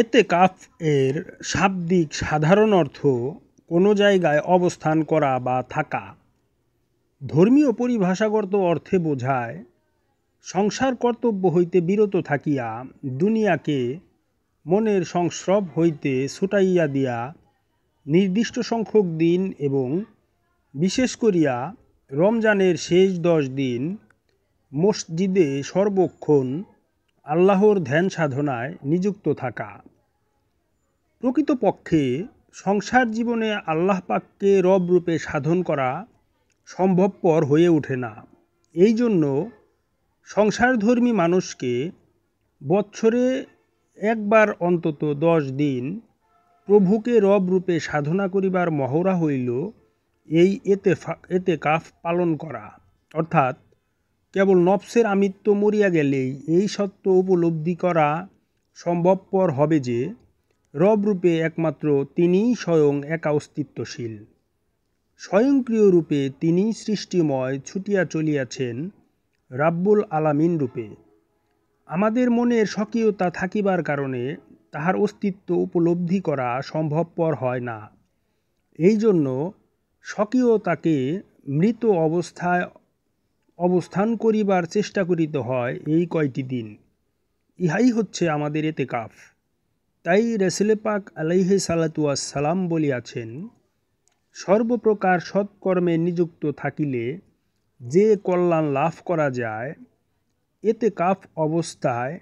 এতে কাফ এর শাব্দিক সাধারণ অর্থ কোনো জায়গায় অবস্থান করা বা থাকা ধর্মীয় পরিভাষাগত অর্থে বোঝায় সংসার কর্তব্য হইতে বিরত থাকিয়া দুনিয়াকে মনের সংস্রব হইতে ছুটাইয়া দিয়া নির্দিষ্ট সংখ্যক দিন এবং বিশেষ করিয়া রমজানের শেষ দশ দিন মসজিদে সর্বক্ষণ আল্লাহর ধ্যান সাধনায় নিযুক্ত থাকা প্রকৃতপক্ষে সংসার জীবনে আল্লাহ পাককে রব রূপে সাধন করা সম্ভবপর হয়ে ওঠে না এই জন্য সংসারধর্মী মানুষকে বৎসরে একবার অন্তত দশ দিন প্রভুকে রব রূপে সাধনা করিবার মহড়া হইল এই এতে এতে কাফ পালন করা অর্থাৎ কেবল নফসের আমিত্ব মরিয়া গেলেই এই সত্য উপলব্ধি করা সম্ভবপর হবে যে রবরূপে একমাত্র তিনিই স্বয়ং একা অস্তিত্বশীল স্বয়ংক্রিয় রূপে তিনি সৃষ্টিময় ছুটিয়া চলিয়াছেন রাব্বুল আলামিন রূপে আমাদের মনের স্বকীয়তা থাকিবার কারণে তাহার অস্তিত্ব উপলব্ধি করা সম্ভবপর হয় না এই জন্য স্বকীয়তাকে মৃত অবস্থায় অবস্থান করিবার চেষ্টা করিতে হয় এই কয়টি দিন ইহাই হচ্ছে আমাদের এতে কাফ তাই রেসলে পাক আলাইহে সালাতুয়া সালাম বলিয়াছেন সর্বপ্রকার সৎকর্মে নিযুক্ত থাকিলে যে কল্যাণ লাভ করা যায় এতে কাফ অবস্থায়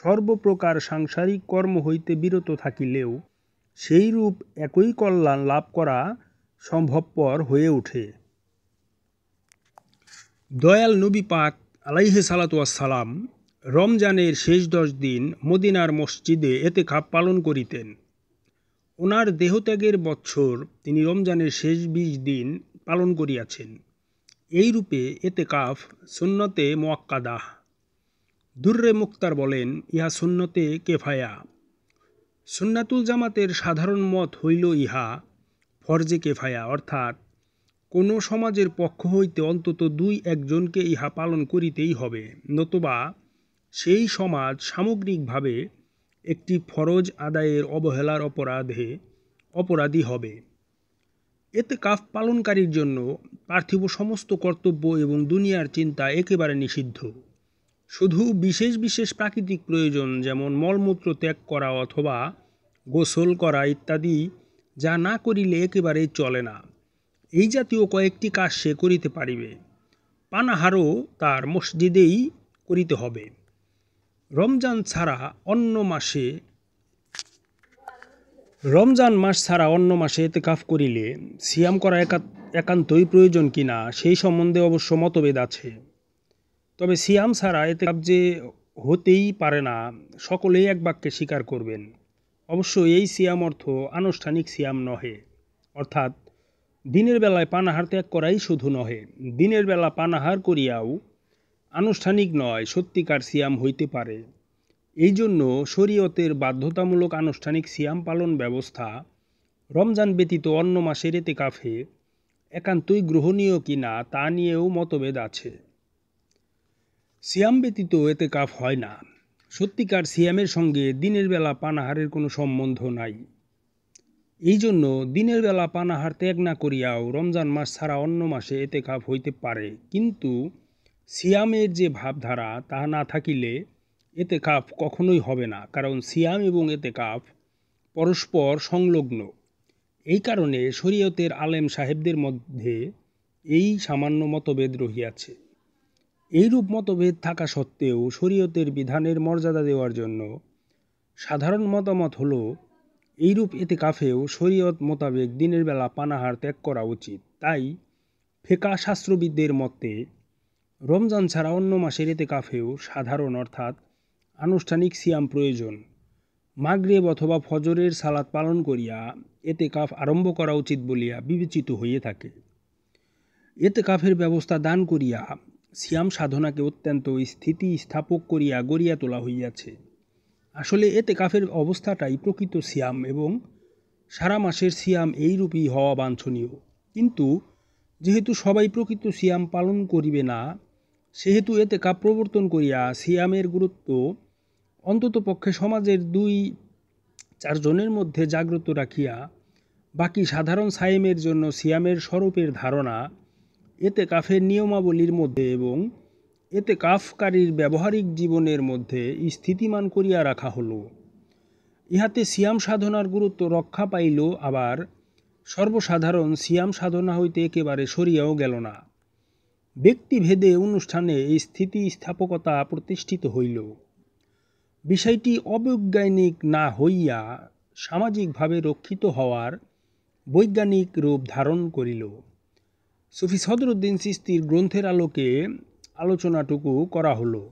সর্বপ্রকার সাংসারিক কর্ম হইতে বিরত থাকিলেও সেইরূপ একই কল্যাণ লাভ করা সম্ভবপর হয়ে ওঠে দয়াল নবী পাক আলাইহে সালাতুয়াসালাম রমজানের শেষ দশ দিন মদিনার মসজিদে এতে খাপ পালন করিতেন ওনার দেহত্যাগের বছর তিনি রমজানের শেষ বিশ দিন পালন করিয়াছেন এই রূপে এতে কাফ সুন্নতে মোয়াক্কাদাহ দুর্রে মুক্তার বলেন ইহা সুন্নতে কেফায়া সুন্নাতুল জামাতের সাধারণ মত হইল ইহা ফরজে কেফায়া অর্থাৎ কোনো সমাজের পক্ষ হইতে অন্তত দুই একজনকে ইহা পালন করিতেই হবে নতুবা সেই সমাজ সামগ্রিকভাবে একটি ফরজ আদায়ের অবহেলার অপরাধে অপরাধী হবে এতে কাফ পালনকারীর জন্য পার্থিব সমস্ত কর্তব্য এবং দুনিয়ার চিন্তা একেবারে নিষিদ্ধ শুধু বিশেষ বিশেষ প্রাকৃতিক প্রয়োজন যেমন মলমূত্র ত্যাগ করা অথবা গোসল করা ইত্যাদি যা না করিলে একেবারেই চলে না এই জাতীয় কয়েকটি কাজ সে করিতে পারিবে পানাহারও তার মসজিদেই করিতে হবে রমজান ছাড়া অন্য মাসে রমজান মাস ছাড়া অন্য মাসে এতে কাফ করিলে সিয়াম করা একান্তই প্রয়োজন কিনা সেই সম্বন্ধে অবশ্য মতভেদ আছে তবে সিয়াম ছাড়া এতে কাপ যে হতেই পারে না সকলেই এক বাক্যে স্বীকার করবেন অবশ্য এই সিয়াম অর্থ আনুষ্ঠানিক সিয়াম নহে অর্থাৎ দিনের বেলায় পানাহার ত্যাগ করাই শুধু নহে দিনের বেলা পানাহার করিয়াও আনুষ্ঠানিক নয় সত্যিকার সিয়াম হইতে পারে এই জন্য শরীয়তের বাধ্যতামূলক আনুষ্ঠানিক সিয়াম পালন ব্যবস্থা রমজান ব্যতীত অন্য মাসের এতে কাফে একান্তই গ্রহণীয় কি না তা নিয়েও মতভেদ আছে সিয়াম ব্যতীত এতে কাফ হয় না সত্যিকার সিয়ামের সঙ্গে দিনের বেলা পানাহারের কোনো সম্বন্ধ নাই এই জন্য দিনের বেলা পানাহার ত্যাগ না করিয়াও রমজান মাস ছাড়া অন্য মাসে এতে কাপ হইতে পারে কিন্তু সিয়ামের যে ভাবধারা তাহা না থাকিলে এতে কাপ কখনোই হবে না কারণ সিয়াম এবং এতে কাপ পরস্পর সংলগ্ন এই কারণে শরীয়তের আলেম সাহেবদের মধ্যে এই সামান্য মতভেদ রহিয়াছে এইরূপ মতভেদ থাকা সত্ত্বেও শরীয়তের বিধানের মর্যাদা দেওয়ার জন্য সাধারণ মতামত হলো এইরূপ এতে কাফেও শরীয়ত মোতাবেক দিনের বেলা পানাহার ত্যাগ করা উচিত তাই ফেকা শাস্ত্রবিদদের মতে রমজান ছাড়া অন্য মাসের এতে কাফেও সাধারণ অর্থাৎ আনুষ্ঠানিক সিয়াম প্রয়োজন মাগরেব অথবা ফজরের সালাত পালন করিয়া এতে কাফ আরম্ভ করা উচিত বলিয়া বিবেচিত হইয়া থাকে এতে কাফের ব্যবস্থা দান করিয়া সিয়াম সাধনাকে অত্যন্ত স্থিতি স্থাপক করিয়া গড়িয়া তোলা হইয়াছে আসলে এতে কাফের অবস্থাটাই প্রকৃত সিয়াম এবং সারা মাসের সিয়াম এইরূপই হওয়া বাঞ্ছনীয় কিন্তু যেহেতু সবাই প্রকৃত সিয়াম পালন করিবে না সেহেতু এতে কাপ প্রবর্তন করিয়া সিয়ামের গুরুত্ব অন্তত পক্ষে সমাজের দুই চারজনের মধ্যে জাগ্রত রাখিয়া বাকি সাধারণ সাইমের জন্য সিয়ামের স্বরূপের ধারণা এতে কাফের নিয়মাবলীর মধ্যে এবং এতে কাফকারীর ব্যবহারিক জীবনের মধ্যে স্থিতিমান করিয়া রাখা হলো ইহাতে সিয়াম সাধনার গুরুত্ব রক্ষা পাইল আবার সর্বসাধারণ সিয়াম সাধনা হইতে একেবারে সরিয়াও গেল না ব্যক্তিভেদে অনুষ্ঠানে এই স্থিতি স্থাপকতা প্রতিষ্ঠিত হইল বিষয়টি অবৈজ্ঞানিক না হইয়া সামাজিকভাবে রক্ষিত হওয়ার বৈজ্ঞানিক রূপ ধারণ করিল সুফি সদরুদ্দিন সিস্তির গ্রন্থের আলোকে আলোচনাটুকু করা হলো